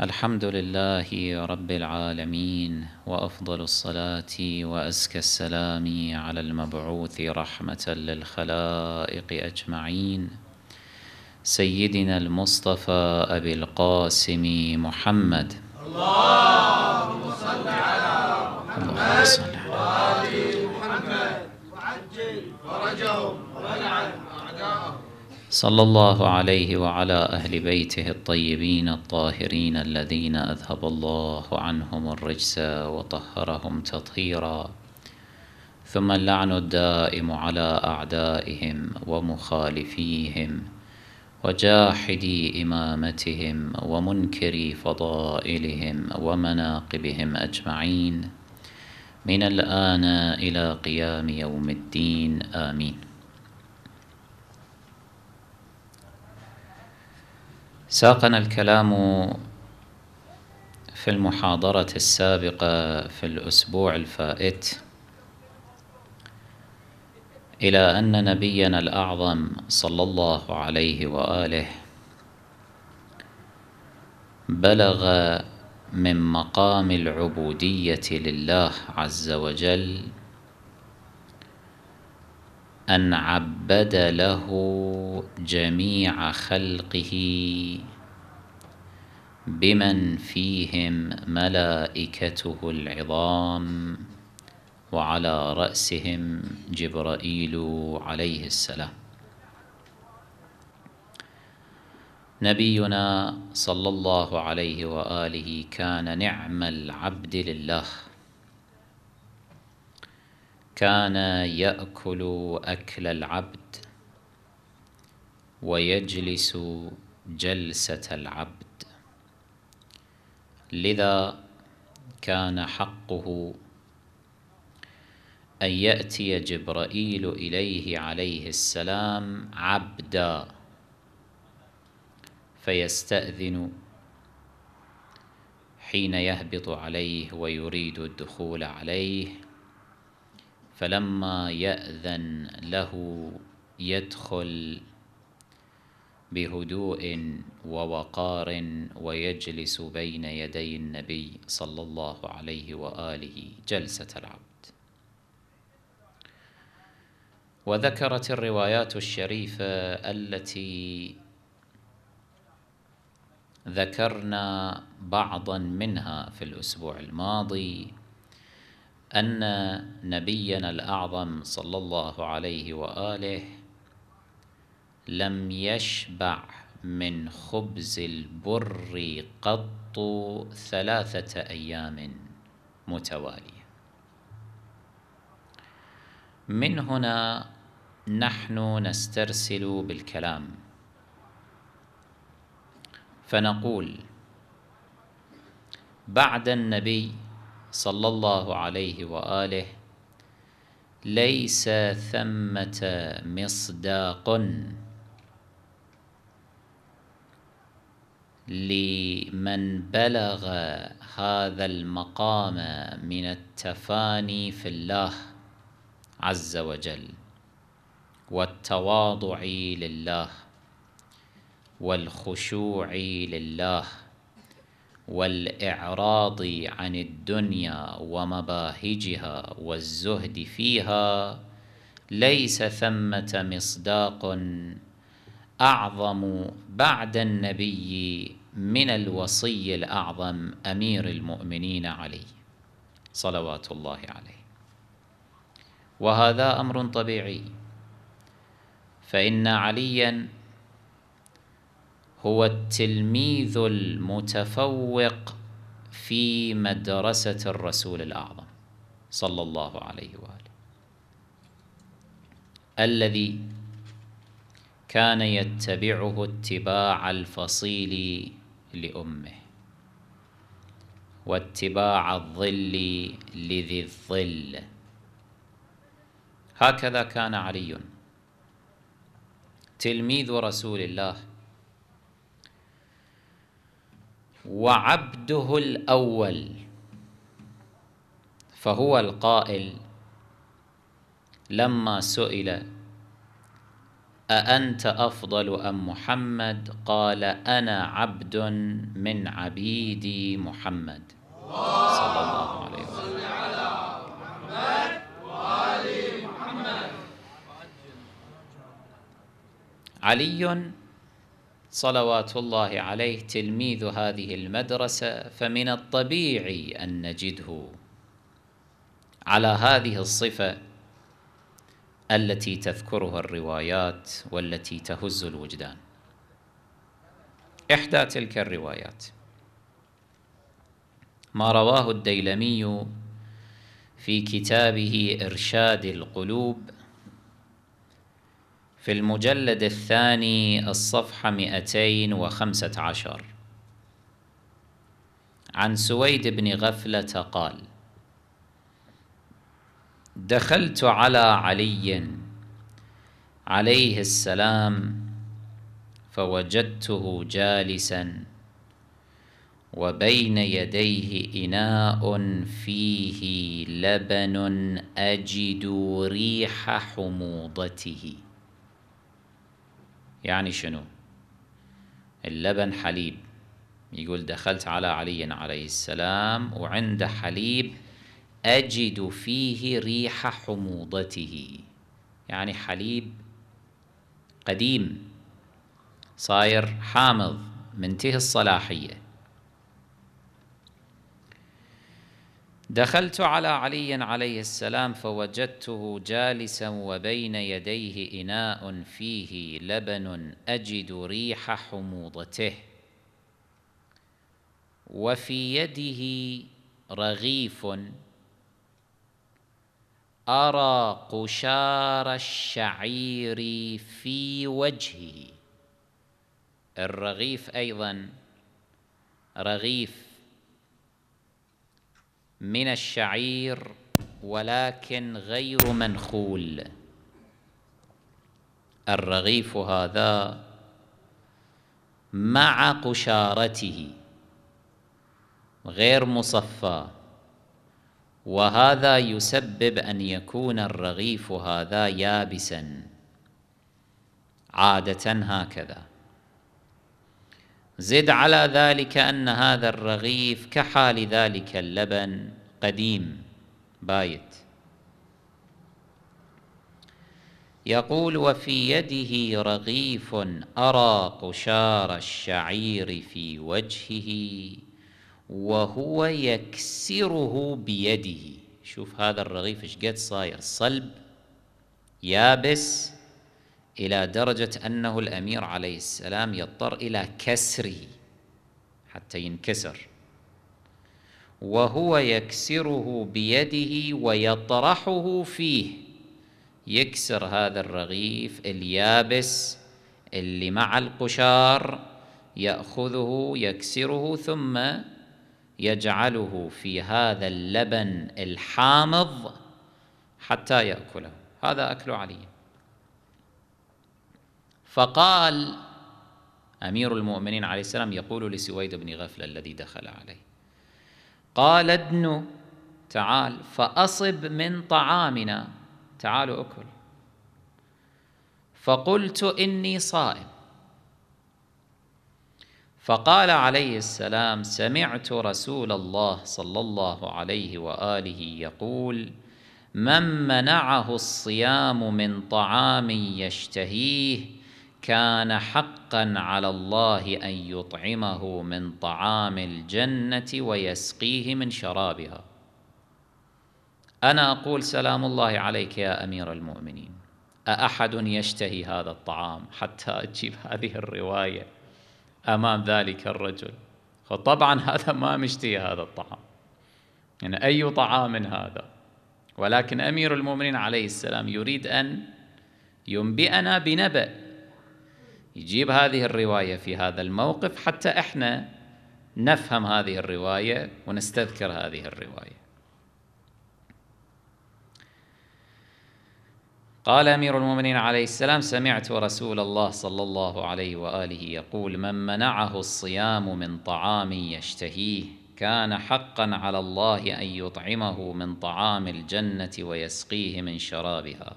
الحمد لله رب العالمين وافضل الصلاه وازكى السلام على المبعوث رحمه للخلائق اجمعين سيدنا المصطفى ابي القاسم محمد اللهم صل على محمد صلى الله عليه وعلى أهل بيته الطيبين الطاهرين الذين أذهب الله عنهم الرجس وطهرهم تطهيرا ثم اللعن الدائم على أعدائهم ومخالفيهم وجاحدي إمامتهم ومنكري فضائلهم ومناقبهم أجمعين من الآن إلى قيام يوم الدين آمين ساقنا الكلام في المحاضرة السابقة في الأسبوع الفائت إلى أن نبينا الأعظم صلى الله عليه وآله بلغ من مقام العبودية لله عز وجل أن عبد له جميع خلقه بمن فيهم ملائكته العظام وعلى رأسهم جبرائيل عليه السلام نبينا صلى الله عليه وآله كان نعم العبد لله كان ياكل اكل العبد ويجلس جلسه العبد لذا كان حقه ان ياتي جبرائيل اليه عليه السلام عبدا فيستاذن حين يهبط عليه ويريد الدخول عليه فلما يأذن له يدخل بهدوء ووقار ويجلس بين يدي النبي صلى الله عليه وآله جلسة العبد وذكرت الروايات الشريفة التي ذكرنا بعضا منها في الأسبوع الماضي أن نبينا الأعظم صلى الله عليه وآله لم يشبع من خبز البر قط ثلاثة أيام متوالية من هنا نحن نسترسل بالكلام فنقول بعد النبي صلى الله عليه وآله ليس ثمة مصداق لمن بلغ هذا المقام من التفاني في الله عز وجل والتواضع لله والخشوع لله والاعراض عن الدنيا ومباهجها والزهد فيها ليس ثمه مصداق اعظم بعد النبي من الوصي الاعظم امير المؤمنين علي صلوات الله عليه وهذا امر طبيعي فان عليا هو التلميذ المتفوق في مدرسة الرسول الأعظم صلى الله عليه وآله الذي كان يتبعه اتباع الفصيل لأمه واتباع الظل لذي الظل هكذا كان علي تلميذ رسول الله وعبده الاول فهو القائل لما سئل أأنت أفضل أم محمد؟ قال أنا عبد من عبيدي محمد صلى الله عليه وسلم على محمد وآل محمد علي صلوات الله عليه تلميذ هذه المدرسة فمن الطبيعي أن نجده على هذه الصفة التي تذكرها الروايات والتي تهز الوجدان إحدى تلك الروايات ما رواه الديلمي في كتابه إرشاد القلوب في المجلد الثاني الصفحة 215 عن سويد بن غفلة قال دخلت على علي عليه السلام فوجدته جالسا وبين يديه إناء فيه لبن أجد ريح حموضته يعني شنو اللبن حليب يقول دخلت على علي عليه السلام وعند حليب أجد فيه ريح حموضته يعني حليب قديم صاير حامض منتهي الصلاحية دخلت على علي عليه السلام فوجدته جالسا وبين يديه إناء فيه لبن أجد ريح حموضته وفي يده رغيف أرى قشار الشعير في وجهه الرغيف أيضا رغيف من الشعير ولكن غير منخول الرغيف هذا مع قشارته غير مصفى وهذا يسبب أن يكون الرغيف هذا يابسا عادة هكذا زد على ذلك أن هذا الرغيف كحال ذلك اللبن قديم بايت يقول وفي يده رغيف أرى قشار الشعير في وجهه وهو يكسره بيده شوف هذا الرغيف ايش قد صاير صلب يابس إلى درجة أنه الأمير عليه السلام يضطر إلى كسره حتى ينكسر وهو يكسره بيده ويطرحه فيه يكسر هذا الرغيف اليابس اللي مع القشار ياخذه يكسره ثم يجعله في هذا اللبن الحامض حتى ياكله هذا اكل علي فقال أمير المؤمنين عليه السلام يقول لسويد بن غفلة الذي دخل عليه قال ادن تعال فأصب من طعامنا تعال أكل فقلت إني صائم فقال عليه السلام سمعت رسول الله صلى الله عليه وآله يقول من منعه الصيام من طعام يشتهيه كان حقا على الله ان يطعمه من طعام الجنه ويسقيه من شرابها انا اقول سلام الله عليك يا امير المؤمنين أأحد يشتهي هذا الطعام حتى أجيب هذه الرواية أمام ذلك الرجل فطبعا هذا ما مشتهي هذا الطعام يعني أي طعام هذا ولكن أمير المؤمنين عليه السلام يريد أن ينبئنا بنبأ يجيب هذه الرواية في هذا الموقف حتى احنا نفهم هذه الرواية ونستذكر هذه الرواية قال أمير المؤمنين عليه السلام سمعت رسول الله صلى الله عليه وآله يقول من منعه الصيام من طعام يشتهيه كان حقا على الله أن يطعمه من طعام الجنة ويسقيه من شرابها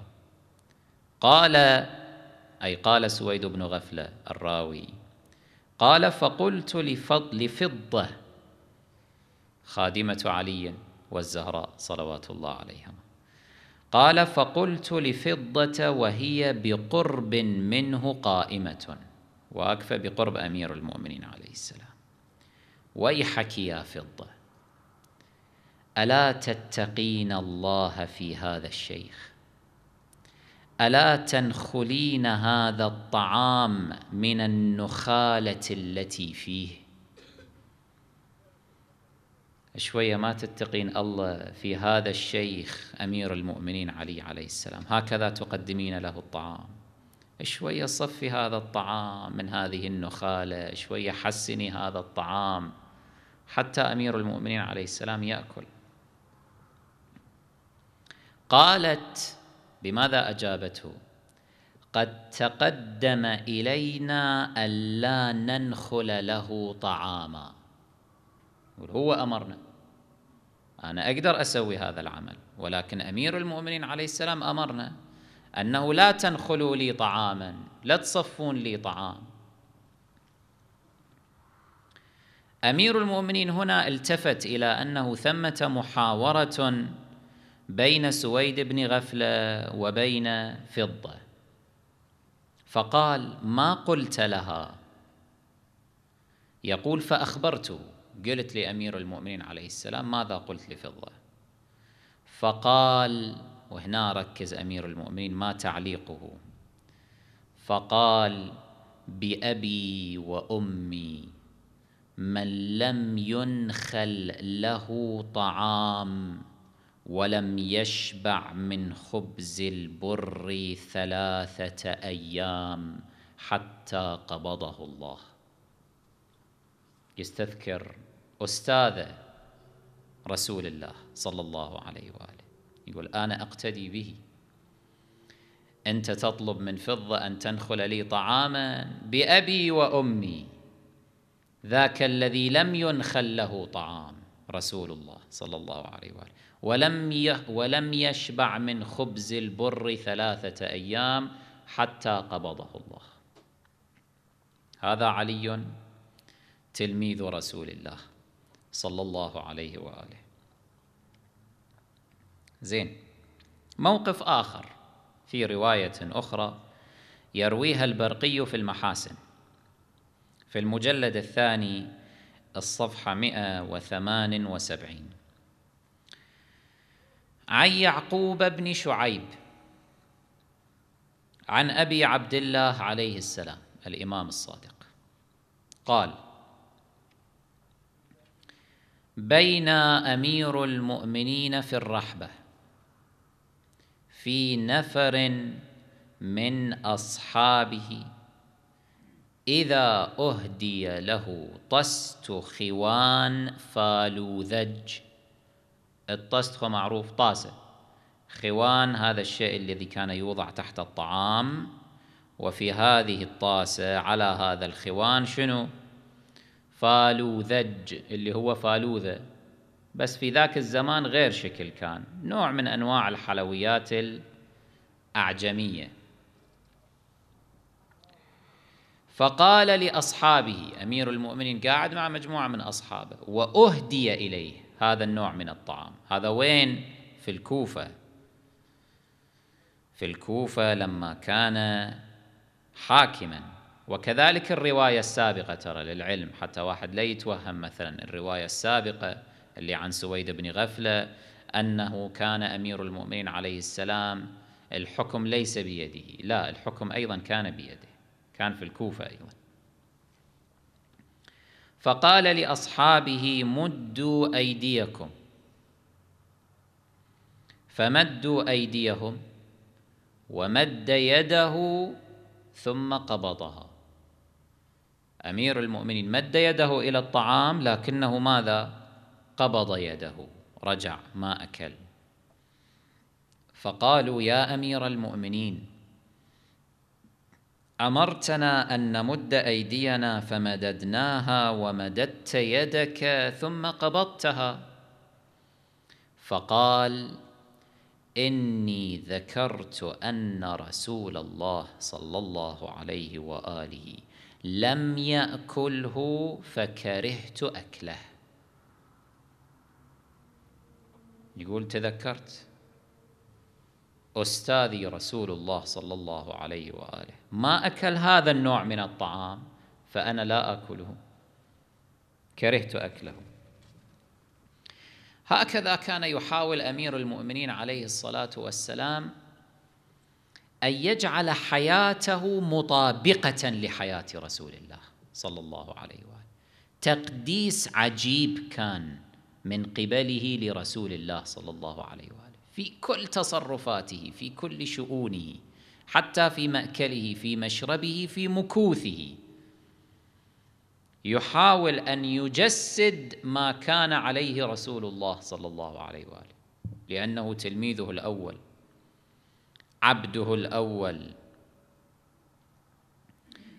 قال أي قال سويد بن غفلة الراوي قال فقلت لفضل فضة خادمة علي والزهراء صلوات الله عليهما قال فقلت لفضة وهي بقرب منه قائمة وأكفى بقرب أمير المؤمنين عليه السلام ويحك يا فضة ألا تتقين الله في هذا الشيخ الا تنخلين هذا الطعام من النخاله التي فيه شويه ما تتقين الله في هذا الشيخ امير المؤمنين علي عليه السلام هكذا تقدمين له الطعام شويه صفي هذا الطعام من هذه النخاله شويه حسني هذا الطعام حتى امير المؤمنين عليه السلام ياكل قالت بماذا أجابته قد تقدم إلينا ألا ننخل له طعاما هو أمرنا أنا أقدر أسوي هذا العمل ولكن أمير المؤمنين عليه السلام أمرنا أنه لا تنخلوا لي طعاما لا تصفون لي طعام أمير المؤمنين هنا التفت إلى أنه ثمة محاورة بين سويد بن غفله وبين فضه فقال ما قلت لها يقول فاخبرته قلت لامير المؤمنين عليه السلام ماذا قلت لفضه فقال وهنا ركز امير المؤمنين ما تعليقه فقال بابي وامي من لم ينخل له طعام ولم يشبع من خبز البر ثلاثه ايام حتى قبضه الله يستذكر استاذه رسول الله صلى الله عليه واله يقول انا اقتدي به انت تطلب من فضه ان تنخل لي طعاما بابي وامي ذاك الذي لم ينخل له طعام رسول الله صلى الله عليه واله ولم ولم يشبع من خبز البر ثلاثة أيام حتى قبضه الله هذا علي تلميذ رسول الله صلى الله عليه وآله زين موقف آخر في رواية أخرى يرويها البرقي في المحاسن في المجلد الثاني الصفحة 178 عن يعقوب بن شعيب عن ابي عبد الله عليه السلام الامام الصادق قال بين امير المؤمنين في الرحبه في نفر من اصحابه اذا اهدي له طست خوان فالوذج الطست هو معروف طاسة خوان هذا الشيء الذي كان يوضع تحت الطعام وفي هذه الطاسة على هذا الخوان شنو فالوذج اللي هو فالوذة بس في ذاك الزمان غير شكل كان نوع من أنواع الحلويات الأعجمية فقال لأصحابه أمير المؤمنين قاعد مع مجموعة من أصحابه وأهدي إليه هذا النوع من الطعام هذا وين في الكوفة في الكوفة لما كان حاكما وكذلك الرواية السابقة ترى للعلم حتى واحد لا يتوهم مثلا الرواية السابقة اللي عن سويد بن غفلة أنه كان أمير المؤمنين عليه السلام الحكم ليس بيده لا الحكم أيضا كان بيده كان في الكوفة أيضا فقال لاصحابه مدوا ايديكم فمدوا ايديهم ومد يده ثم قبضها امير المؤمنين مد يده الى الطعام لكنه ماذا قبض يده رجع ما اكل فقالوا يا امير المؤمنين امرتنا ان نمد ايدينا فمددناها ومددت يدك ثم قبضتها فقال اني ذكرت ان رسول الله صلى الله عليه واله لم ياكله فكرهت اكله يقول تذكرت استاذي رسول الله صلى الله عليه واله ما أكل هذا النوع من الطعام فأنا لا أكله كرهت أكله هكذا كان يحاول أمير المؤمنين عليه الصلاة والسلام أن يجعل حياته مطابقة لحياة رسول الله صلى الله عليه وآله تقديس عجيب كان من قبله لرسول الله صلى الله عليه وآله في كل تصرفاته في كل شؤونه حتى في مأكله في مشربه في مكوثه يحاول أن يجسد ما كان عليه رسول الله صلى الله عليه وآله لأنه تلميذه الأول عبده الأول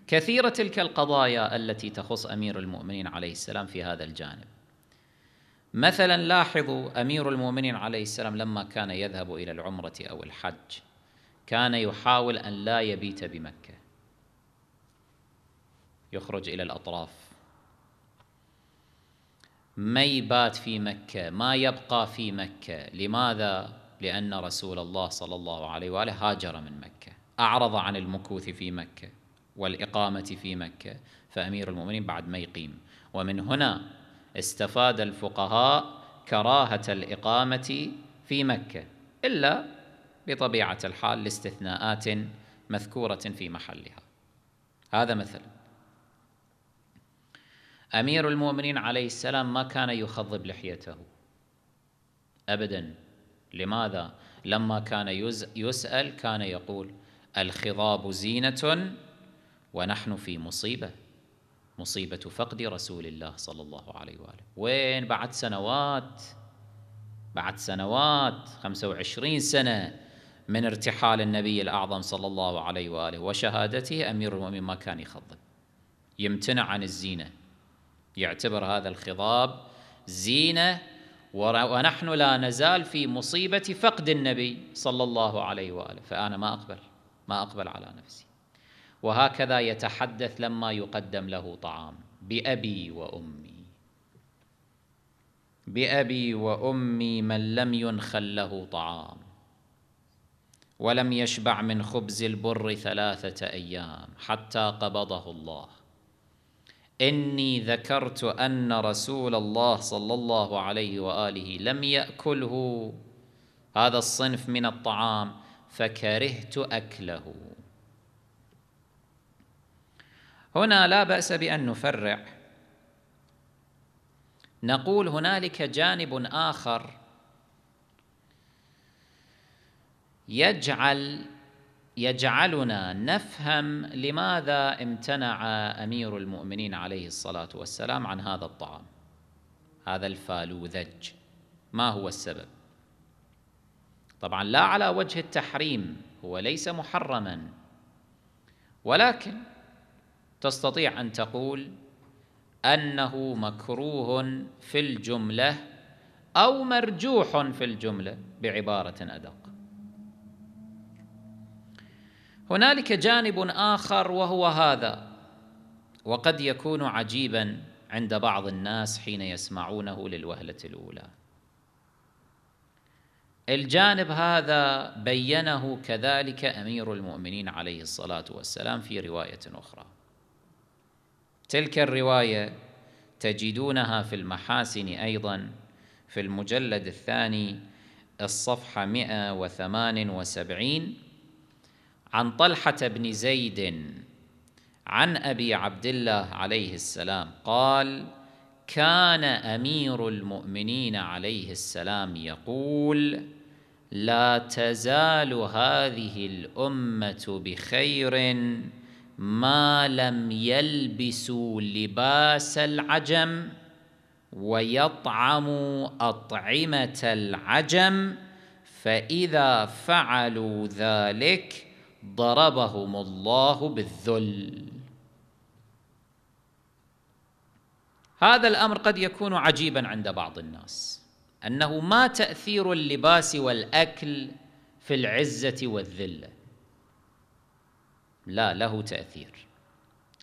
كثيرة تلك القضايا التي تخص أمير المؤمنين عليه السلام في هذا الجانب مثلا لاحظوا أمير المؤمنين عليه السلام لما كان يذهب إلى العمرة أو الحج كان يحاول أن لا يبيت بمكة يخرج إلى الأطراف ما يبات في مكة ما يبقى في مكة لماذا؟ لأن رسول الله صلى الله عليه وآله هاجر من مكة أعرض عن المكوث في مكة والإقامة في مكة فأمير المؤمنين بعد ما يقيم ومن هنا استفاد الفقهاء كراهة الإقامة في مكة إلا بطبيعة الحال لاستثناءات مذكورة في محلها هذا مثل أمير المؤمنين عليه السلام ما كان يخضب لحيته أبدا لماذا؟ لما كان يسأل كان يقول الخضاب زينة ونحن في مصيبة مصيبة فقد رسول الله صلى الله عليه وآله وين بعد سنوات بعد سنوات 25 سنة من ارتحال النبي الأعظم صلى الله عليه وآله وشهادته أمير المؤمنين ما كان يخضب يمتنع عن الزينة يعتبر هذا الخضاب زينة ونحن لا نزال في مصيبة فقد النبي صلى الله عليه وآله فأنا ما أقبل ما أقبل على نفسي وهكذا يتحدث لما يقدم له طعام بأبي وأمي بأبي وأمي من لم ينخل له طعام ولم يشبع من خبز البر ثلاثه ايام حتى قبضه الله اني ذكرت ان رسول الله صلى الله عليه واله لم ياكله هذا الصنف من الطعام فكرهت اكله هنا لا باس بان نفرع نقول هنالك جانب اخر يجعل يجعلنا نفهم لماذا امتنع امير المؤمنين عليه الصلاه والسلام عن هذا الطعام هذا الفالوذج ما هو السبب طبعا لا على وجه التحريم هو ليس محرما ولكن تستطيع ان تقول انه مكروه في الجمله او مرجوح في الجمله بعباره ادق هنالك جانب آخر وهو هذا وقد يكون عجيبا عند بعض الناس حين يسمعونه للوهلة الأولى الجانب هذا بينه كذلك أمير المؤمنين عليه الصلاة والسلام في رواية أخرى تلك الرواية تجدونها في المحاسن أيضا في المجلد الثاني الصفحة 178 عن طلحة بن زيد عن أبي عبد الله عليه السلام قال كان أمير المؤمنين عليه السلام يقول لا تزال هذه الأمة بخير ما لم يلبسوا لباس العجم ويطعموا أطعمة العجم فإذا فعلوا ذلك ضربهم الله بالذل هذا الامر قد يكون عجيبا عند بعض الناس انه ما تاثير اللباس والاكل في العزه والذله لا له تاثير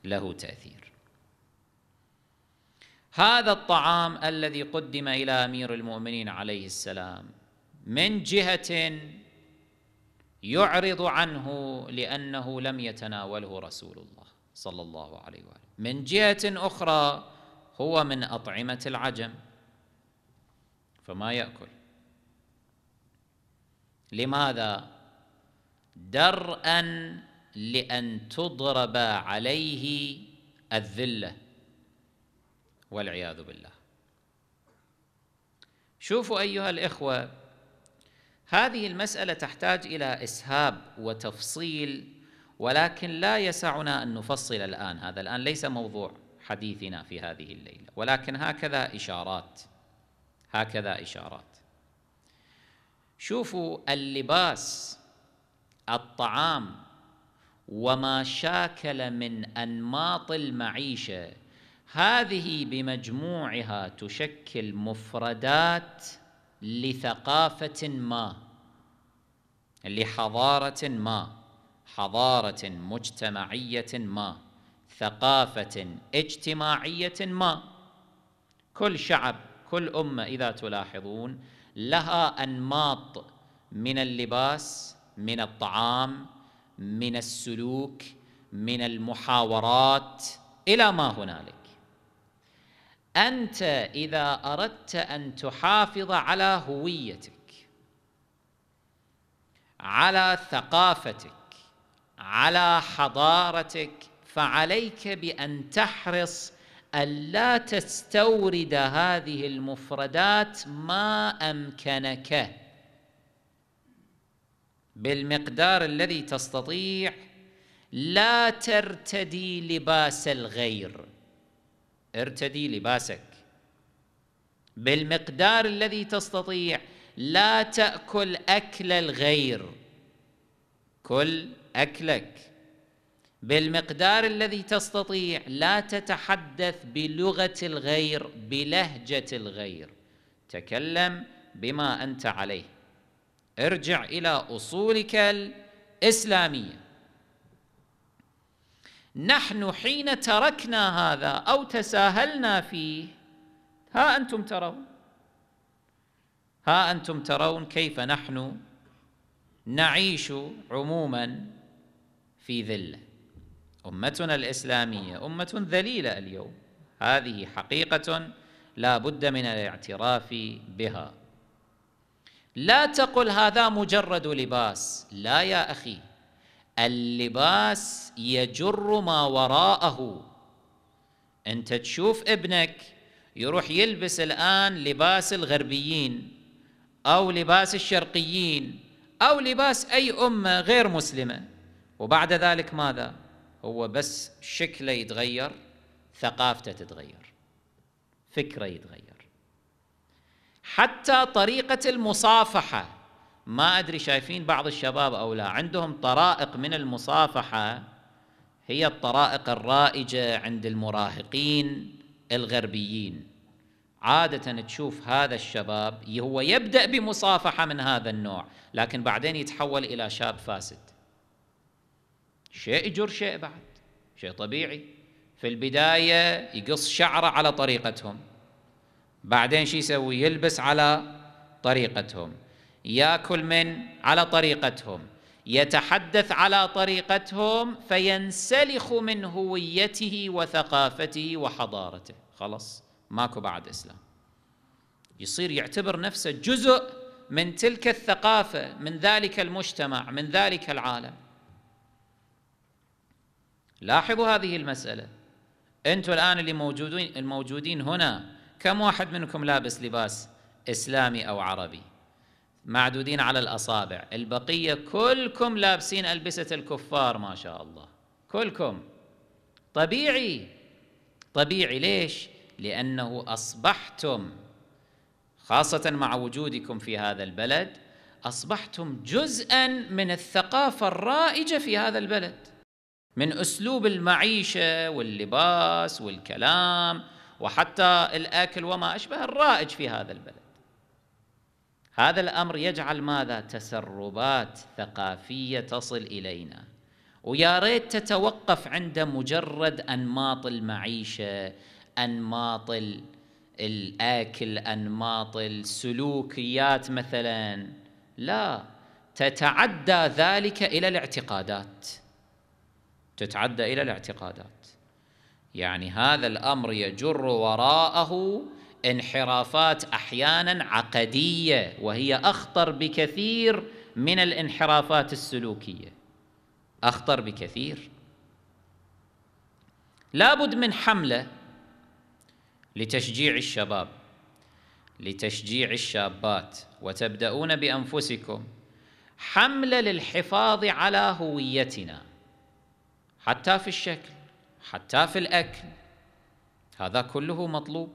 له تاثير هذا الطعام الذي قدم الى امير المؤمنين عليه السلام من جهه يعرض عنه لأنه لم يتناوله رسول الله صلى الله عليه وآله من جهة أخرى هو من أطعمة العجم فما يأكل لماذا؟ درءا لأن تضرب عليه الذلة والعياذ بالله شوفوا أيها الإخوة هذه المسألة تحتاج إلى إسهاب وتفصيل ولكن لا يسعنا أن نفصل الآن هذا الآن ليس موضوع حديثنا في هذه الليلة ولكن هكذا إشارات هكذا إشارات شوفوا اللباس الطعام وما شاكل من أنماط المعيشة هذه بمجموعها تشكل مفردات لثقافة ما لحضارة ما حضارة مجتمعية ما ثقافة اجتماعية ما كل شعب كل أمة إذا تلاحظون لها أنماط من اللباس من الطعام من السلوك من المحاورات إلى ما هنالك أنت إذا أردت أن تحافظ على هويتك على ثقافتك على حضارتك فعليك بأن تحرص ألا تستورد هذه المفردات ما أمكنك بالمقدار الذي تستطيع لا ترتدي لباس الغير ارتدي لباسك بالمقدار الذي تستطيع لا تاكل اكل الغير كل اكلك بالمقدار الذي تستطيع لا تتحدث بلغه الغير بلهجه الغير تكلم بما انت عليه ارجع الى اصولك الاسلاميه نحن حين تركنا هذا أو تساهلنا فيه ها أنتم ترون ها أنتم ترون كيف نحن نعيش عموما في ذلة أمتنا الإسلامية أمة ذليلة اليوم هذه حقيقة لا بد من الاعتراف بها لا تقل هذا مجرد لباس لا يا أخي اللباس يجر ما وراءه انت تشوف ابنك يروح يلبس الان لباس الغربيين او لباس الشرقيين او لباس اي امه غير مسلمه وبعد ذلك ماذا هو بس شكله يتغير ثقافته تتغير فكره يتغير حتى طريقه المصافحه ما أدري شايفين بعض الشباب أو لا عندهم طرائق من المصافحة هي الطرائق الرائجة عند المراهقين الغربيين عادة تشوف هذا الشباب هو يبدأ بمصافحة من هذا النوع لكن بعدين يتحول إلى شاب فاسد شيء جر شيء بعد شيء طبيعي في البداية يقص شعره على طريقتهم بعدين شو يسوي يلبس على طريقتهم ياكل من على طريقتهم يتحدث على طريقتهم فينسلخ من هويته وثقافته وحضارته خلاص ماكو بعد اسلام يصير يعتبر نفسه جزء من تلك الثقافه من ذلك المجتمع من ذلك العالم لاحظوا هذه المساله انتم الان اللي موجودين الموجودين هنا كم واحد منكم لابس لباس اسلامي او عربي معدودين على الأصابع البقية كلكم لابسين ألبسة الكفار ما شاء الله كلكم طبيعي طبيعي ليش؟ لأنه أصبحتم خاصة مع وجودكم في هذا البلد أصبحتم جزءا من الثقافة الرائجة في هذا البلد من أسلوب المعيشة واللباس والكلام وحتى الأكل وما أشبه الرائج في هذا البلد هذا الامر يجعل ماذا تسربات ثقافيه تصل الينا ويا ريت تتوقف عند مجرد انماط المعيشه انماط الاكل انماط السلوكيات مثلا لا تتعدى ذلك الى الاعتقادات تتعدى الى الاعتقادات يعني هذا الامر يجر وراءه انحرافات احيانا عقديه وهي اخطر بكثير من الانحرافات السلوكيه اخطر بكثير لابد من حمله لتشجيع الشباب لتشجيع الشابات وتبدأون بأنفسكم حملة للحفاظ على هويتنا حتى في الشكل حتى في الأكل هذا كله مطلوب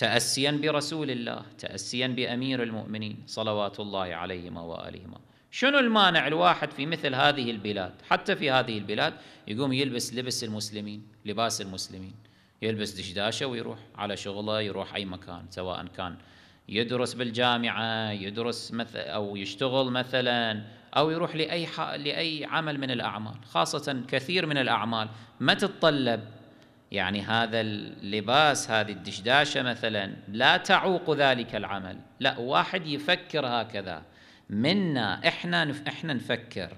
تأسيا برسول الله تأسيا بأمير المؤمنين صلوات الله عليهما وآلهما شنو المانع الواحد في مثل هذه البلاد حتى في هذه البلاد يقوم يلبس لبس المسلمين لباس المسلمين يلبس دشداشه ويروح على شغله يروح اي مكان سواء كان يدرس بالجامعه يدرس مثل او يشتغل مثلا او يروح لاي لاي عمل من الاعمال خاصه كثير من الاعمال ما تتطلب يعني هذا اللباس هذه الدشداشه مثلا لا تعوق ذلك العمل لا واحد يفكر هكذا منا احنا احنا نفكر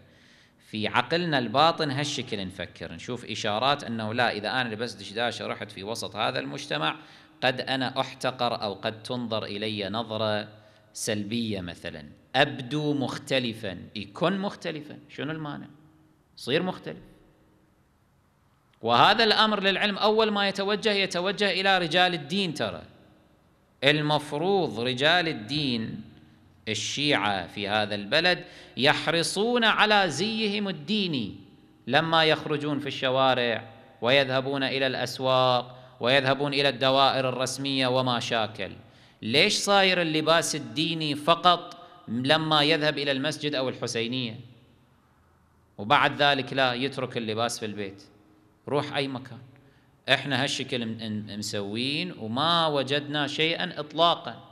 في عقلنا الباطن هالشكل نفكر نشوف اشارات انه لا اذا انا لبست دشداشه رحت في وسط هذا المجتمع قد انا احتقر او قد تنظر الي نظره سلبيه مثلا ابدو مختلفا يكون مختلفا شنو المانع صير مختلف وهذا الأمر للعلم أول ما يتوجه يتوجه إلى رجال الدين ترى المفروض رجال الدين الشيعة في هذا البلد يحرصون على زيهم الديني لما يخرجون في الشوارع ويذهبون إلى الأسواق ويذهبون إلى الدوائر الرسمية وما شاكل ليش صاير اللباس الديني فقط لما يذهب إلى المسجد أو الحسينية وبعد ذلك لا يترك اللباس في البيت روح أي مكان إحنا هالشكل مسوين وما وجدنا شيئا إطلاقا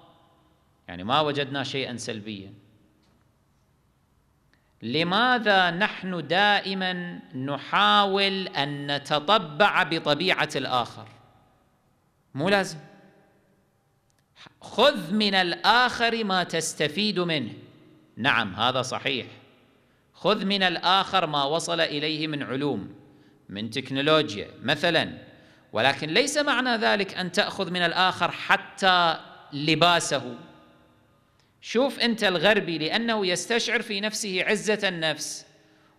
يعني ما وجدنا شيئا سلبيا لماذا نحن دائما نحاول أن نتطبع بطبيعة الآخر مو لازم خذ من الآخر ما تستفيد منه نعم هذا صحيح خذ من الآخر ما وصل إليه من علوم من تكنولوجيا مثلا ولكن ليس معنى ذلك ان تاخذ من الاخر حتى لباسه شوف انت الغربي لانه يستشعر في نفسه عزه النفس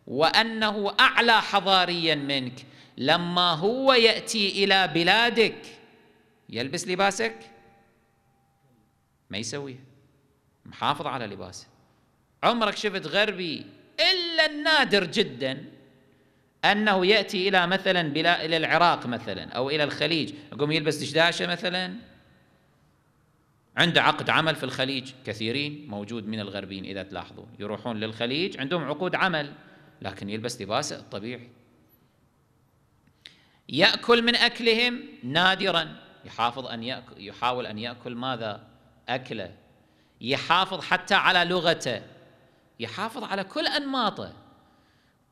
وانه اعلى حضاريا منك لما هو ياتي الى بلادك يلبس لباسك ما يسويه محافظ على لباسه عمرك شفت غربي الا النادر جدا انه ياتي الى مثلا بلا الى العراق مثلا او الى الخليج يقوم يلبس دشداشه مثلا عنده عقد عمل في الخليج كثيرين موجود من الغربيين اذا تلاحظوا يروحون للخليج عندهم عقود عمل لكن يلبس لباسه الطبيعي ياكل من اكلهم نادرا يحافظ ان يأكل يحاول ان ياكل ماذا اكله يحافظ حتى على لغته يحافظ على كل انماطه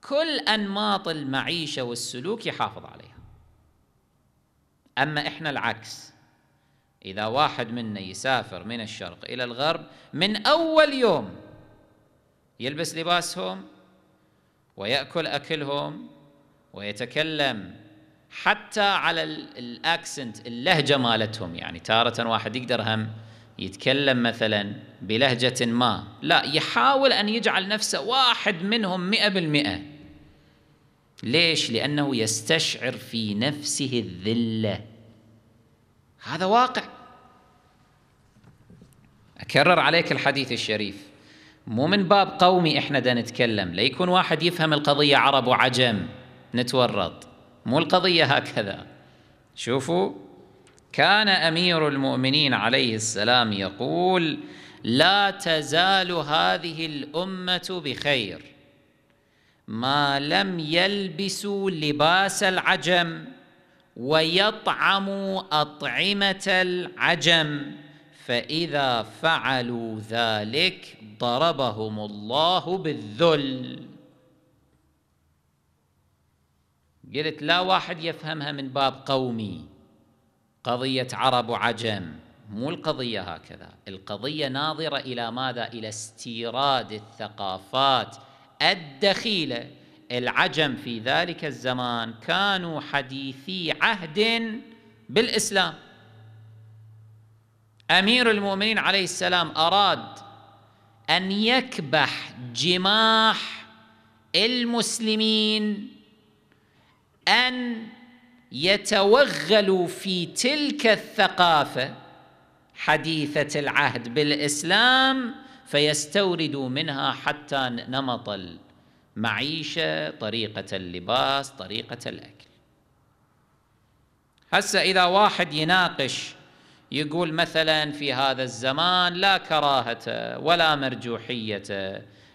كل أنماط المعيشة والسلوك يحافظ عليها أما إحنا العكس إذا واحد منا يسافر من الشرق إلى الغرب من أول يوم يلبس لباسهم ويأكل أكلهم ويتكلم حتى على الأكسنت اللهجة مالتهم يعني تارة واحد يقدر هم يتكلم مثلا بلهجة ما لا يحاول أن يجعل نفسه واحد منهم مئة بالمئة ليش؟ لأنه يستشعر في نفسه الذلة هذا واقع أكرر عليك الحديث الشريف مو من باب قومي إحنا دا نتكلم لا يكون واحد يفهم القضية عرب وعجم نتورط مو القضية هكذا شوفوا كان امير المؤمنين عليه السلام يقول لا تزال هذه الامه بخير ما لم يلبسوا لباس العجم ويطعموا اطعمه العجم فاذا فعلوا ذلك ضربهم الله بالذل قلت لا واحد يفهمها من باب قومي قضيه عرب وعجم مو القضيه هكذا القضيه ناظره الى ماذا الى استيراد الثقافات الدخيله العجم في ذلك الزمان كانوا حديثي عهد بالاسلام امير المؤمنين عليه السلام اراد ان يكبح جماح المسلمين ان يتوغل في تلك الثقافه حديثه العهد بالاسلام فيستورد منها حتى نمط المعيشه طريقه اللباس طريقه الاكل هسه اذا واحد يناقش يقول مثلا في هذا الزمان لا كراهه ولا مرجوحيه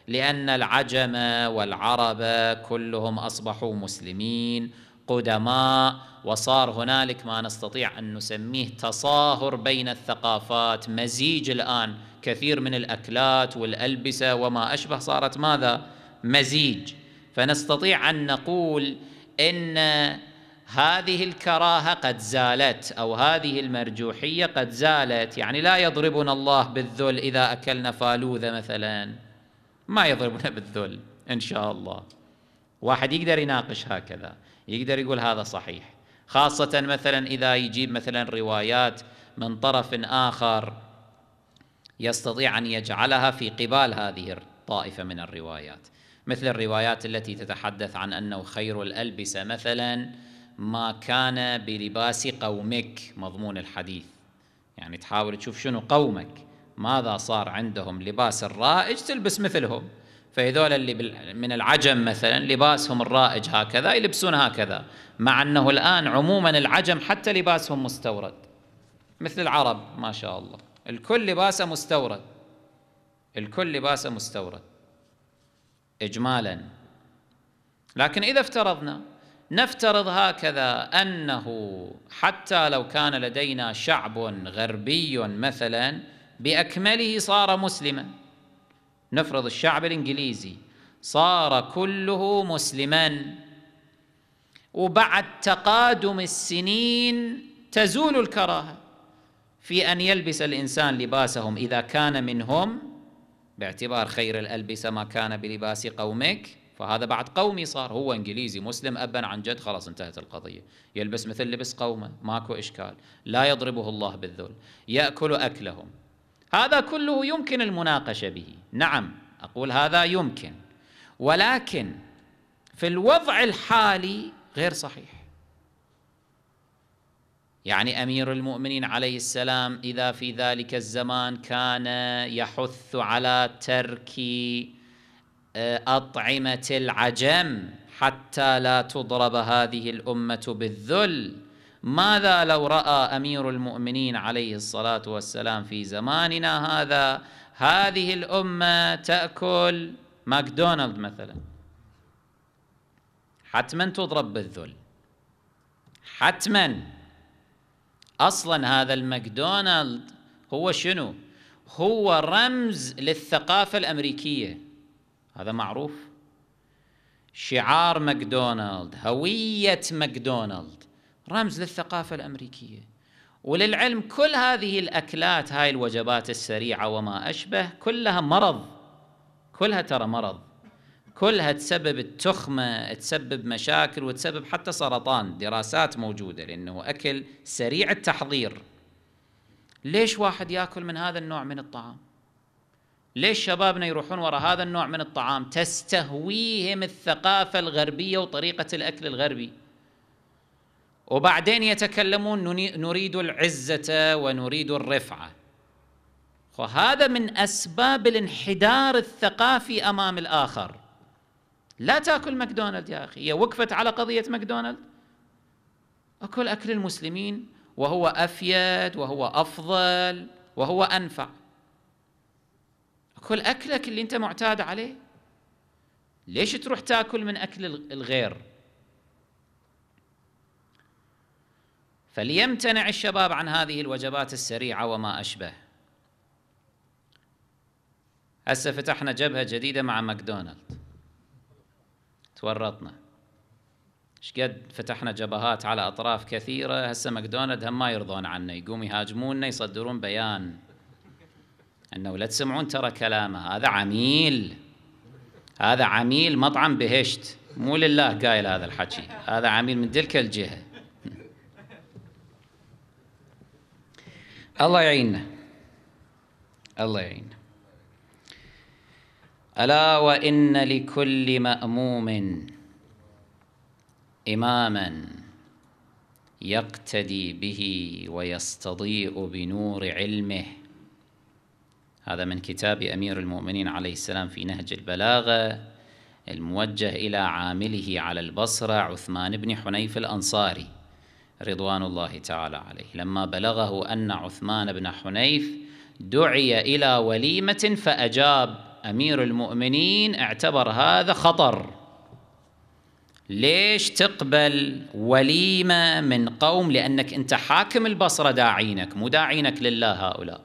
لان العجم والعرب كلهم اصبحوا مسلمين قدماء وصار هنالك ما نستطيع ان نسميه تصاهر بين الثقافات مزيج الان كثير من الاكلات والالبسه وما اشبه صارت ماذا مزيج فنستطيع ان نقول ان هذه الكراهه قد زالت او هذه المرجوحيه قد زالت يعني لا يضربنا الله بالذل اذا اكلنا فالوذه مثلا ما يضربنا بالذل ان شاء الله واحد يقدر يناقش هكذا يقدر يقول هذا صحيح خاصة مثلا إذا يجيب مثلا روايات من طرف آخر يستطيع أن يجعلها في قبال هذه الطائفة من الروايات مثل الروايات التي تتحدث عن أنه خير الألبسة مثلا ما كان بلباس قومك مضمون الحديث يعني تحاول تشوف شنو قومك ماذا صار عندهم لباس الرائج تلبس مثلهم فهذول اللي من العجم مثلا لباسهم الرائج هكذا يلبسون هكذا مع أنه الآن عموما العجم حتى لباسهم مستورد مثل العرب ما شاء الله الكل لباسه مستورد الكل لباسه مستورد إجمالا لكن إذا افترضنا نفترض هكذا أنه حتى لو كان لدينا شعب غربي مثلا بأكمله صار مسلماً نفرض الشعب الإنجليزي صار كله مسلما وبعد تقادم السنين تزول الكراهة في أن يلبس الإنسان لباسهم إذا كان منهم باعتبار خير الألبسة ما كان بلباس قومك فهذا بعد قومي صار هو انجليزي مسلم ابا عن جد خلاص انتهت القضيه يلبس مثل لبس قومه ماكو اشكال لا يضربه الله بالذل ياكل اكلهم هذا كله يمكن المناقشه به نعم اقول هذا يمكن ولكن في الوضع الحالي غير صحيح يعني امير المؤمنين عليه السلام اذا في ذلك الزمان كان يحث على ترك آه، اطعمه العجم حتى لا تضرب هذه الامه بالذل ماذا لو راى امير المؤمنين عليه الصلاه والسلام في زماننا هذا هذه الامه تاكل ماكدونالد مثلا حتما تضرب بالذل حتما اصلا هذا الماكدونالد هو شنو هو رمز للثقافه الامريكيه هذا معروف شعار ماكدونالد هويه ماكدونالد رمز للثقافة الأمريكية وللعلم كل هذه الأكلات هاي الوجبات السريعة وما أشبه كلها مرض كلها ترى مرض كلها تسبب التخمة تسبب مشاكل وتسبب حتى سرطان دراسات موجودة لأنه أكل سريع التحضير ليش واحد يأكل من هذا النوع من الطعام ليش شبابنا يروحون وراء هذا النوع من الطعام تستهويهم الثقافة الغربية وطريقة الأكل الغربي وبعدين يتكلمون نريد العزة ونريد الرفعة وهذا من أسباب الانحدار الثقافي أمام الآخر لا تاكل ماكدونالد يا اخي هي وقفت على قضيه ماكدونالد اكل اكل المسلمين وهو افيد وهو افضل وهو انفع اكل اكلك اللي انت معتاد عليه ليش تروح تاكل من اكل الغير فليمتنع الشباب عن هذه الوجبات السريعة وما أشبه هسه فتحنا جبهة جديدة مع ماكدونالد تورطنا شقد فتحنا جبهات على أطراف كثيرة هسه ماكدونالد هم ما يرضون عنا يقوم يهاجموننا يصدرون بيان أنه لا تسمعون ترى كلامه هذا عميل هذا عميل مطعم بهشت مو لله قايل هذا الحكي هذا عميل من تلك الجهه الله يعيننا الله يعيننا ألا وإن لكل مأموم إماما يقتدي به ويستضيء بنور علمه هذا من كتاب أمير المؤمنين عليه السلام في نهج البلاغة الموجه إلى عامله على البصرة عثمان بن حنيف الأنصاري رضوان الله تعالى عليه لما بلغه ان عثمان بن حنيف دعي الى وليمه فاجاب امير المؤمنين اعتبر هذا خطر ليش تقبل وليمه من قوم لانك انت حاكم البصره داعينك مو داعينك لله هؤلاء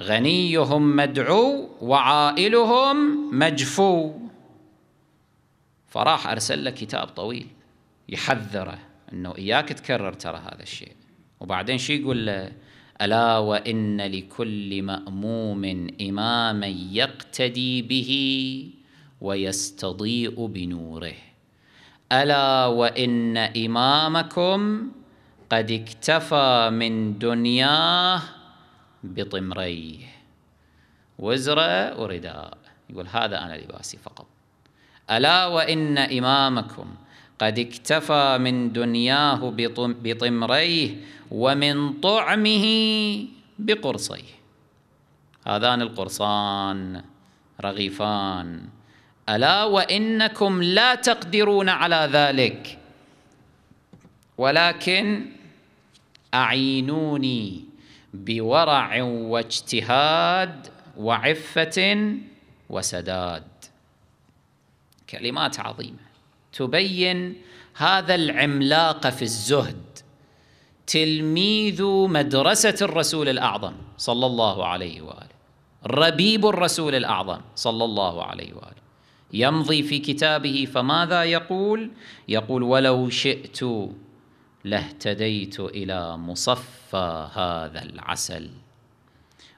غنيهم مدعو وعائلهم مجفو فراح ارسل له كتاب طويل يحذره انه اياك تكرر ترى هذا الشيء وبعدين شو يقول له الا وان لكل ماموم اماما يقتدي به ويستضيء بنوره الا وان امامكم قد اكتفى من دنياه بطمريه وزره ورداء يقول هذا انا لباسي فقط الا وان امامكم قد اكتفى من دنياه بطمريه ومن طعمه بقرصيه هذان القرصان رغيفان الا وانكم لا تقدرون على ذلك ولكن اعينوني بورع واجتهاد وعفه وسداد كلمات عظيمه تبين هذا العملاق في الزهد تلميذ مدرسة الرسول الأعظم صلى الله عليه وآله ربيب الرسول الأعظم صلى الله عليه وآله يمضي في كتابه فماذا يقول؟ يقول ولو شئت لاهتديت إلى مصفى هذا العسل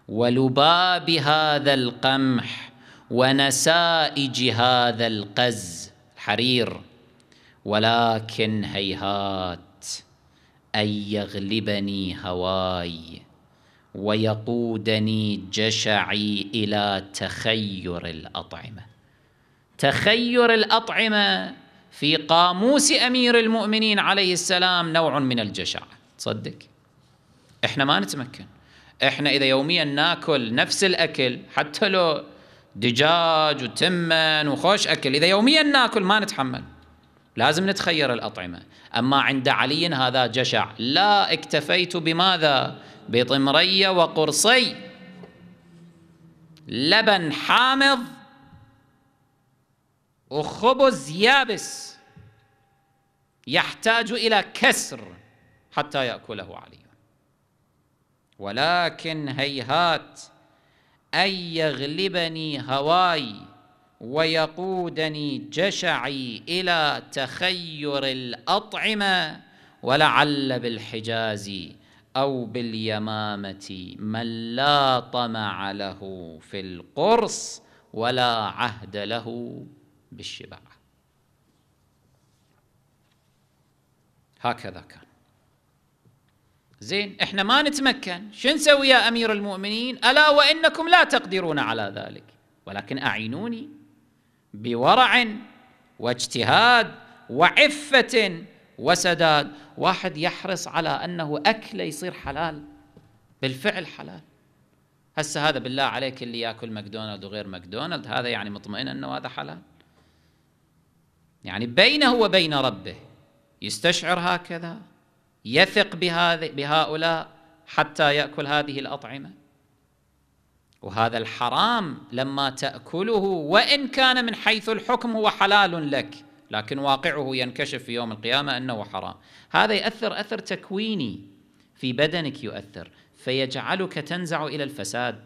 ولباب هذا القمح ونسائج هذا القز حرير ولكن هيهات أن يغلبني هواي ويقودني جشعي إلى تخير الأطعمة تخير الأطعمة في قاموس أمير المؤمنين عليه السلام نوع من الجشع تصدق إحنا ما نتمكن إحنا إذا يوميا ناكل نفس الأكل حتى لو دجاج وتمن وخوش أكل إذا يوميا ناكل ما نتحمل لازم نتخير الأطعمة أما عند علي هذا جشع لا اكتفيت بماذا بطمري وقرصي لبن حامض وخبز يابس يحتاج إلى كسر حتى يأكله علي ولكن هيهات أن يغلبني هواي ويقودني جشعي إلى تخير الأطعمة ولعل بالحجاز أو باليمامة من لا طمع له في القرص ولا عهد له بالشبع هكذا كان زين احنا ما نتمكن شو نسوي يا امير المؤمنين الا وانكم لا تقدرون على ذلك ولكن اعينوني بورع واجتهاد وعفة وسداد واحد يحرص على أنه أكله يصير حلال بالفعل حلال هسه هذا بالله عليك اللي ياكل ماكدونالد وغير ماكدونالد هذا يعني مطمئن انه هذا حلال يعني بينه وبين ربه يستشعر هكذا يثق بهذه بهؤلاء حتى ياكل هذه الاطعمه وهذا الحرام لما تأكله وإن كان من حيث الحكم هو حلال لك لكن واقعه ينكشف في يوم القيامة أنه حرام هذا يأثر أثر تكويني في بدنك يؤثر فيجعلك تنزع إلى الفساد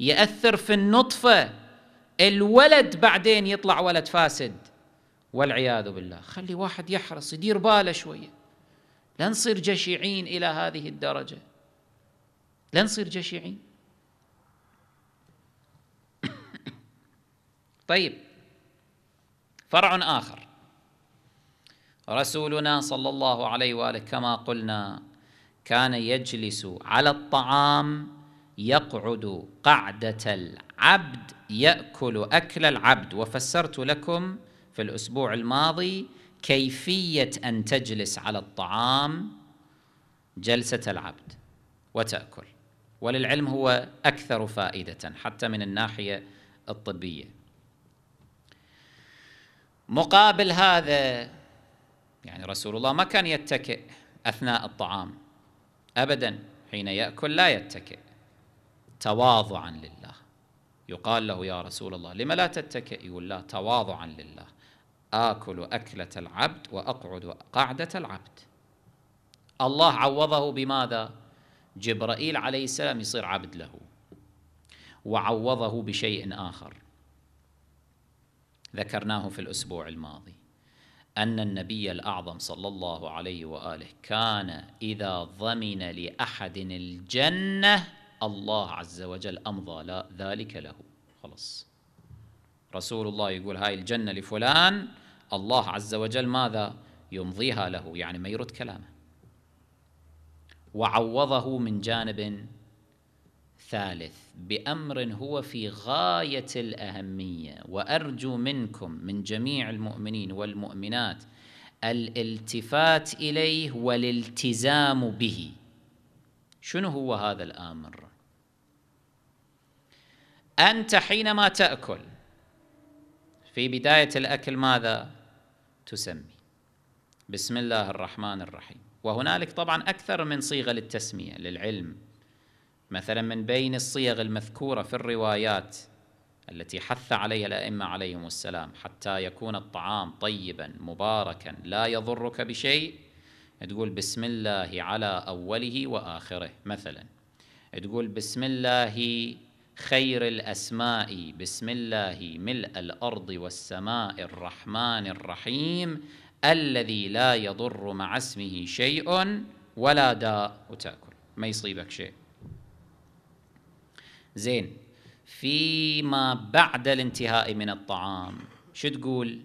يأثر في النطفة الولد بعدين يطلع ولد فاسد والعياذ بالله خلي واحد يحرص يدير باله شوية لنصير نصير جشعين إلى هذه الدرجة لنصير نصير جشعين طيب فرع آخر رسولنا صلى الله عليه وآله كما قلنا كان يجلس على الطعام يقعد قعدة العبد يأكل أكل العبد وفسرت لكم في الأسبوع الماضي كيفية أن تجلس على الطعام جلسة العبد وتأكل وللعلم هو أكثر فائدة حتى من الناحية الطبية مقابل هذا يعني رسول الله ما كان يتكئ أثناء الطعام أبدا حين يأكل لا يتكئ تواضعا لله يقال له يا رسول الله لما لا تتكئ يقول لا تواضعا لله آكل أكلة العبد وأقعد قعدة العبد الله عوضه بماذا؟ جبرائيل عليه السلام يصير عبد له وعوضه بشيء آخر ذكرناه في الأسبوع الماضي أن النبي الأعظم صلى الله عليه وآله كان إذا ضمن لأحد الجنة الله عز وجل أمضى لا ذلك له خلص رسول الله يقول هاي الجنة لفلان الله عز وجل ماذا يمضيها له يعني ما يرد كلامه وعوضه من جانب الثالث بامر هو في غايه الاهميه وارجو منكم من جميع المؤمنين والمؤمنات الالتفات اليه والالتزام به شنو هو هذا الامر انت حينما تاكل في بدايه الاكل ماذا تسمي بسم الله الرحمن الرحيم وهنالك طبعا اكثر من صيغه للتسميه للعلم مثلا من بين الصيغ المذكوره في الروايات التي حث عليها الائمه عليهم السلام حتى يكون الطعام طيبا مباركا لا يضرك بشيء تقول بسم الله على اوله واخره مثلا تقول بسم الله خير الاسماء بسم الله ملء الارض والسماء الرحمن الرحيم الذي لا يضر مع اسمه شيء ولا داء وتاكل ما يصيبك شيء زين فيما بعد الانتهاء من الطعام شو تقول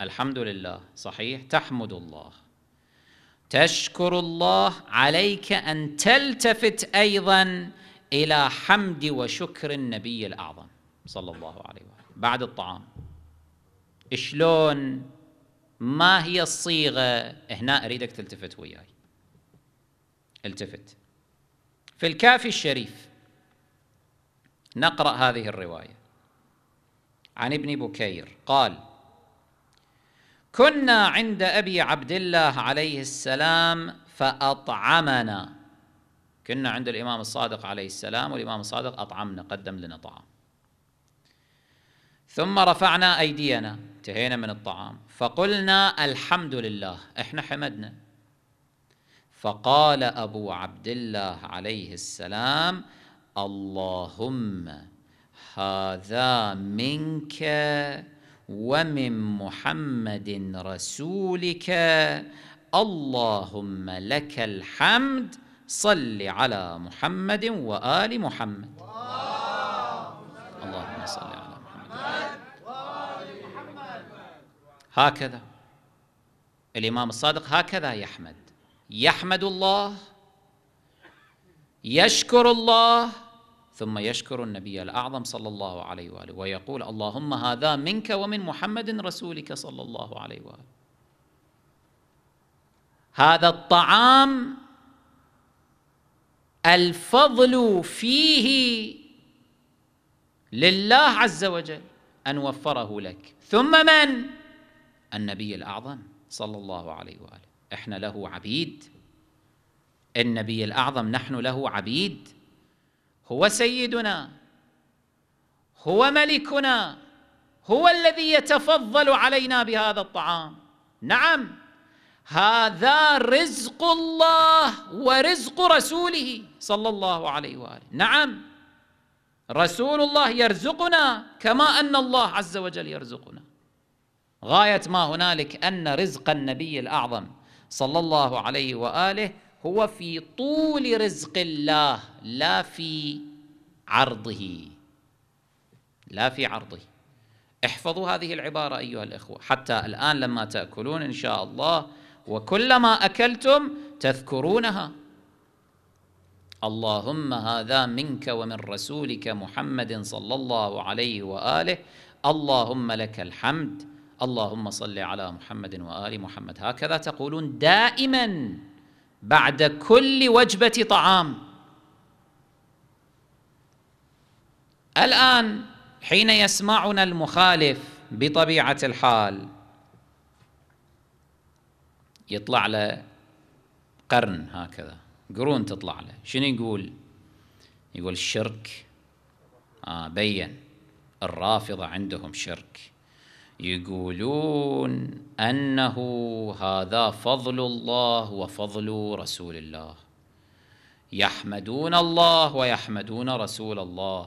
الحمد لله صحيح تحمد الله تشكر الله عليك أن تلتفت أيضا إلى حمد وشكر النبي الأعظم صلى الله عليه وسلم بعد الطعام شلون ما هي الصيغة هنا أريدك تلتفت وياي التفت في الكافي الشريف نقرأ هذه الرواية عن ابن بكير قال كنا عند أبي عبد الله عليه السلام فأطعمنا كنا عند الإمام الصادق عليه السلام والإمام الصادق أطعمنا قدم لنا طعام ثم رفعنا أيدينا انتهينا من الطعام فقلنا الحمد لله احنا حمدنا فقال أبو عبد الله عليه السلام اللهم هذا منك ومن محمد رسولك اللهم لك الحمد صل على محمد وآل محمد اللهم صل على محمد وآل محمد هكذا الإمام الصادق هكذا يحمد يحمد الله يشكر الله ثم يشكر النبي الأعظم صلى الله عليه وآله ويقول اللهم هذا منك ومن محمد رسولك صلى الله عليه وآله هذا الطعام الفضل فيه لله عز وجل أن وفره لك ثم من؟ النبي الأعظم صلى الله عليه وآله إحنا له عبيد النبي الأعظم نحن له عبيد هو سيدنا هو ملكنا هو الذي يتفضل علينا بهذا الطعام نعم هذا رزق الله ورزق رسوله صلى الله عليه واله نعم رسول الله يرزقنا كما ان الله عز وجل يرزقنا غايه ما هنالك ان رزق النبي الاعظم صلى الله عليه واله هو في طول رزق الله لا في عرضه لا في عرضه احفظوا هذه العبارة أيها الإخوة حتى الآن لما تأكلون إن شاء الله وكلما أكلتم تذكرونها اللهم هذا منك ومن رسولك محمد صلى الله عليه وآله اللهم لك الحمد اللهم صل على محمد وآل محمد هكذا تقولون دائماً بعد كل وجبه طعام الان حين يسمعنا المخالف بطبيعه الحال يطلع له قرن هكذا قرون تطلع له شنو يقول يقول الشرك آه بين الرافضه عندهم شرك يقولون انه هذا فضل الله وفضل رسول الله يحمدون الله ويحمدون رسول الله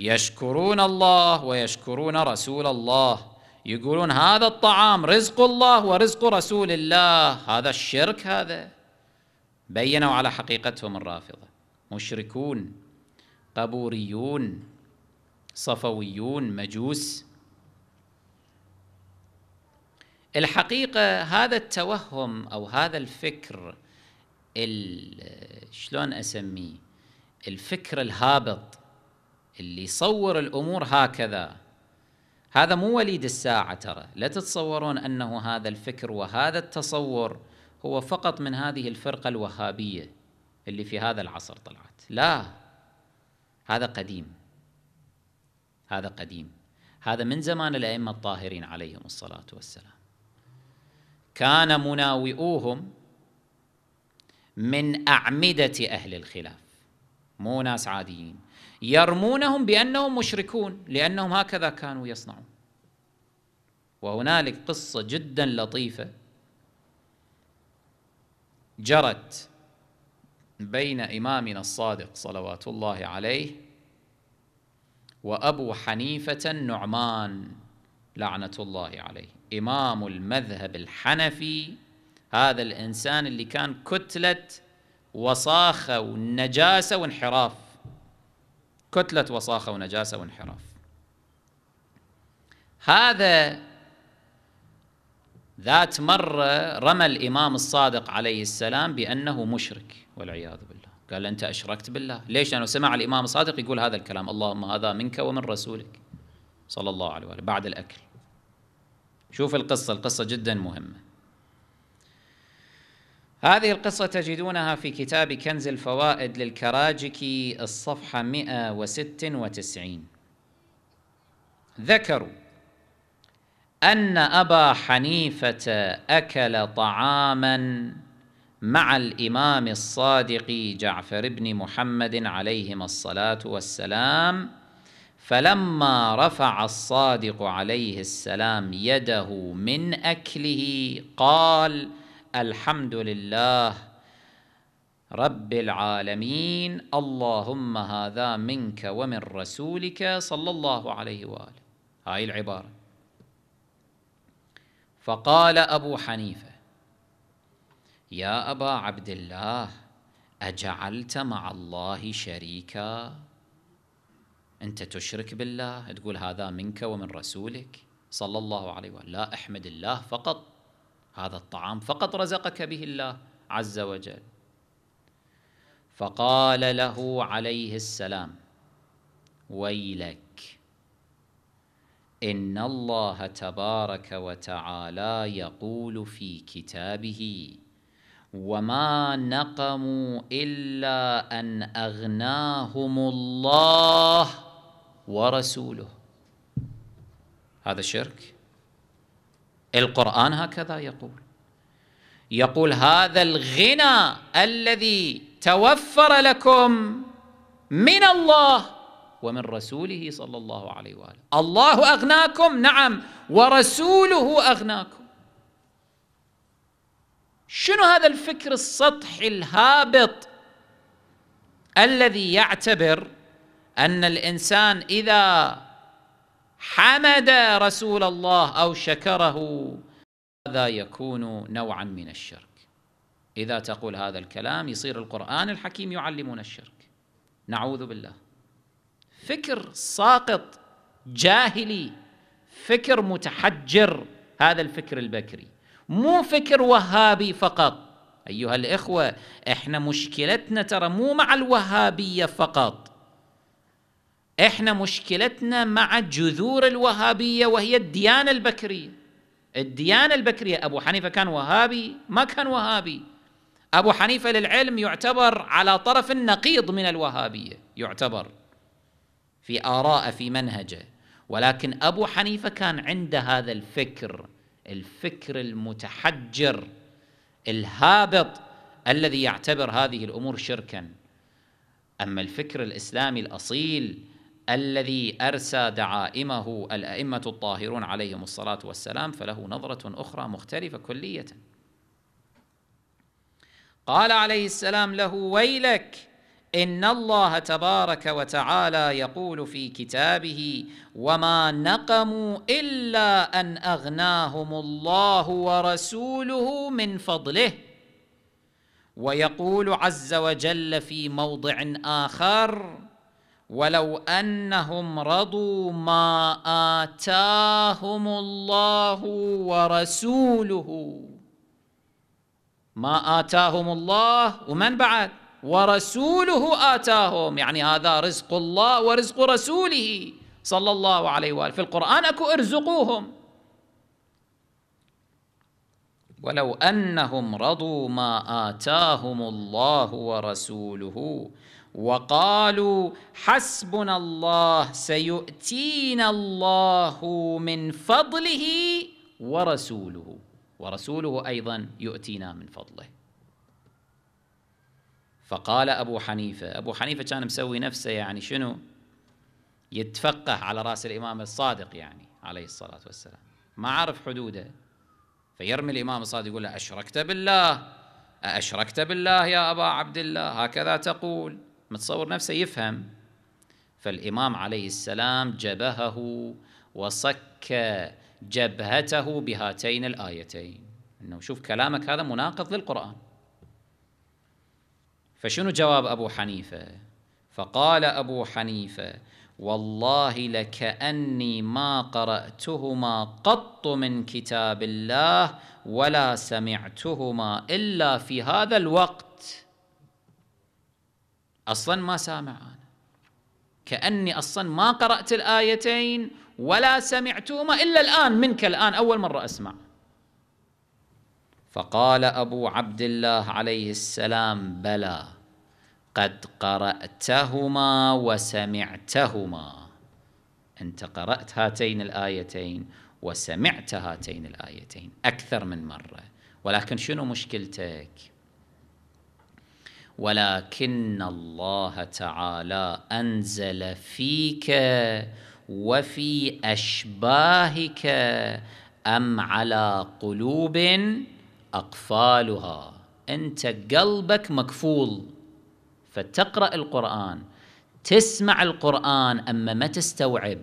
يشكرون الله ويشكرون رسول الله يقولون هذا الطعام رزق الله ورزق رسول الله هذا الشرك هذا بينوا على حقيقتهم الرافضه مشركون قبوريون صفويون مجوس الحقيقه هذا التوهم او هذا الفكر شلون اسميه الفكر الهابط اللي يصور الامور هكذا هذا مو وليد الساعه ترى لا تتصورون انه هذا الفكر وهذا التصور هو فقط من هذه الفرقه الوهابيه اللي في هذا العصر طلعت لا هذا قديم هذا قديم هذا من زمان الائمه الطاهرين عليهم الصلاه والسلام كان مناوئوهم من أعمدة أهل الخلاف مو ناس عاديين يرمونهم بأنهم مشركون لأنهم هكذا كانوا يصنعون وهنالك قصة جدا لطيفة جرت بين إمامنا الصادق صلوات الله عليه وأبو حنيفة النعمان لعنة الله عليه إمام المذهب الحنفي هذا الإنسان اللي كان كتلة وصاخة ونجاسة وانحراف كتلة وصاخة ونجاسة وانحراف هذا ذات مرة رمى الإمام الصادق عليه السلام بأنه مشرك والعياذ بالله قال أنت أشركت بالله ليش لأنه سمع الإمام الصادق يقول هذا الكلام اللهم هذا منك ومن رسولك صلى الله عليه وآله بعد الأكل شوف القصة القصة جدا مهمة هذه القصة تجدونها في كتاب كنز الفوائد للكراجكي الصفحة 196 ذكروا أن أبا حنيفة أكل طعاما مع الإمام الصادق جعفر بن محمد عليهما الصلاة والسلام فلما رفع الصادق عليه السلام يده من اكله قال الحمد لله رب العالمين اللهم هذا منك ومن رسولك صلى الله عليه واله هاي العباره فقال ابو حنيفه يا ابا عبد الله اجعلت مع الله شريكا أنت تشرك بالله تقول هذا منك ومن رسولك صلى الله عليه وسلم لا احمد الله فقط هذا الطعام فقط رزقك به الله عز وجل فقال له عليه السلام ويلك ان الله تبارك وتعالى يقول في كتابه وما نقموا الا ان اغناهم الله ورسوله هذا شرك القرآن هكذا يقول يقول هذا الغنى الذي توفر لكم من الله ومن رسوله صلى الله عليه وآله الله أغناكم نعم ورسوله أغناكم شنو هذا الفكر السطحي الهابط الذي يعتبر ان الانسان اذا حمد رسول الله او شكره هذا يكون نوعا من الشرك اذا تقول هذا الكلام يصير القران الحكيم يعلمون الشرك نعوذ بالله فكر ساقط جاهلي فكر متحجر هذا الفكر البكري مو فكر وهابي فقط ايها الاخوه احنا مشكلتنا ترى مو مع الوهابيه فقط احنا مشكلتنا مع جذور الوهابيه وهي الديانه البكريه الديانه البكريه ابو حنيفه كان وهابي ما كان وهابي ابو حنيفه للعلم يعتبر على طرف النقيض من الوهابيه يعتبر في اراء في منهجه ولكن ابو حنيفه كان عنده هذا الفكر الفكر المتحجر الهابط الذي يعتبر هذه الامور شركا اما الفكر الاسلامي الاصيل الذي أرسى دعائمه الأئمة الطاهرون عليهم الصلاة والسلام فله نظرة أخرى مختلفة كلية قال عليه السلام له ويلك إن الله تبارك وتعالى يقول في كتابه وما نقموا إلا أن أغناهم الله ورسوله من فضله ويقول عز وجل في موضع آخر ولو أنهم رضوا ما آتاهم الله ورسوله ما آتاهم الله ومن بعد ورسوله آتاهم يعني هذا رزق الله ورزق رسوله صلى الله عليه وآله في القرآن أكو ارزقوهم ولو أنهم رضوا ما آتاهم الله ورسوله وقالوا حسبنا الله سيؤتينا الله من فضله ورسوله ورسوله أيضا يؤتينا من فضله فقال أبو حنيفة أبو حنيفة كان مسوي نفسه يعني شنو يتفقه على رأس الإمام الصادق يعني عليه الصلاة والسلام ما عرف حدوده فيرمي الإمام الصادق يقول له أشركت بالله أشركت بالله يا أبا عبد الله هكذا تقول متصور نفسه يفهم فالإمام عليه السلام جبهه وصك جبهته بهاتين الآيتين أنه شوف كلامك هذا مناقض للقرآن فشنو جواب أبو حنيفة فقال أبو حنيفة والله لكأني ما قرأتهما قط من كتاب الله ولا سمعتهما إلا في هذا الوقت أصلا ما سامع أنا كأني أصلا ما قرأت الآيتين ولا سمعتهما إلا الآن منك الآن أول مرة أسمع فقال أبو عبد الله عليه السلام بلى قد قرأتهما وسمعتهما أنت قرأت هاتين الآيتين وسمعت هاتين الآيتين أكثر من مرة ولكن شنو مشكلتك؟ ولكن الله تعالى انزل فيك وفي اشباهك ام على قلوب اقفالها انت قلبك مكفول فتقرا القران تسمع القران اما ما تستوعب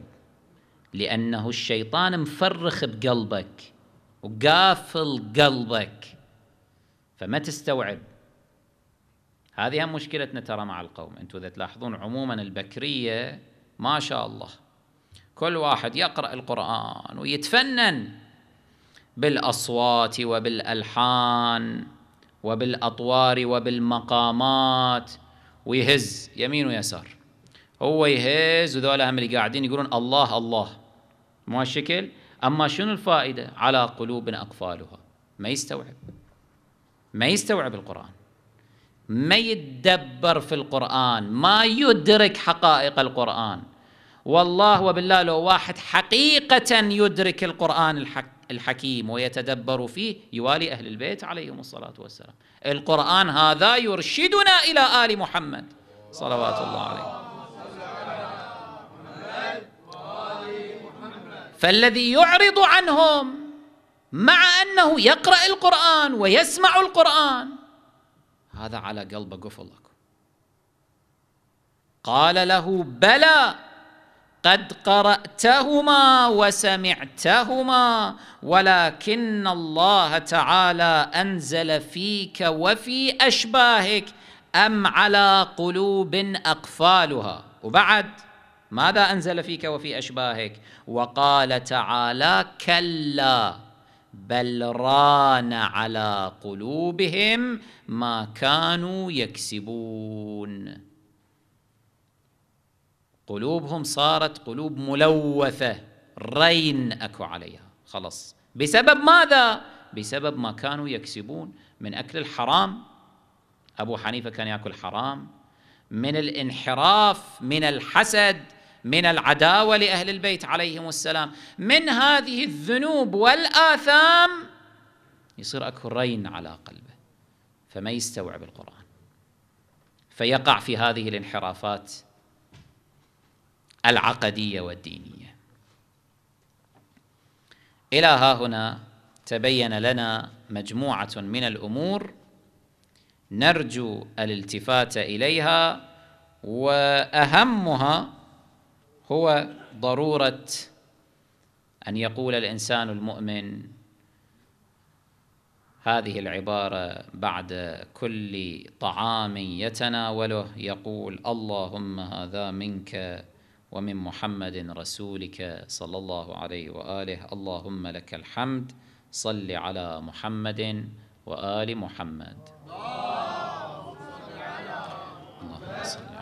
لانه الشيطان مفرخ بقلبك وقافل قلبك فما تستوعب هذه هم مشكلتنا ترى مع القوم انتم اذا تلاحظون عموما البكريه ما شاء الله كل واحد يقرا القران ويتفنن بالاصوات وبالالحان وبالاطوار وبالمقامات ويهز يمين ويسار هو يهز وذولا هم اللي قاعدين يقولون الله الله مو هالشكل اما شنو الفائده على قلوب اقفالها ما يستوعب ما يستوعب القران ما يتدبر في القرآن ما يدرك حقائق القرآن والله وبالله لو واحد حقيقة يدرك القرآن الحكيم ويتدبر فيه يوالي أهل البيت عليهم الصلاة والسلام القرآن هذا يرشدنا إلى آل محمد صلوات الله عليه فالذي يعرض عنهم مع أنه يقرأ القرآن ويسمع القرآن هذا على قلبه قفل اكو قال له بلى قد قراتهما وسمعتهما ولكن الله تعالى انزل فيك وفي اشباهك ام على قلوب اقفالها وبعد ماذا انزل فيك وفي اشباهك وقال تعالى كلا بل ران على قلوبهم ما كانوا يكسبون قلوبهم صارت قلوب ملوثة رين أكو عليها خلاص بسبب ماذا؟ بسبب ما كانوا يكسبون من أكل الحرام أبو حنيفة كان يأكل حرام من الانحراف من الحسد من العداوه لاهل البيت عليهم السلام من هذه الذنوب والاثام يصير اكو رين على قلبه فما يستوعب القران فيقع في هذه الانحرافات العقديه والدينيه الى ها هنا تبين لنا مجموعه من الامور نرجو الالتفات اليها واهمها هو ضروره ان يقول الانسان المؤمن هذه العباره بعد كل طعام يتناوله يقول اللهم هذا منك ومن محمد رسولك صلى الله عليه واله اللهم لك الحمد صل على محمد وال محمد اللهم صل على محمد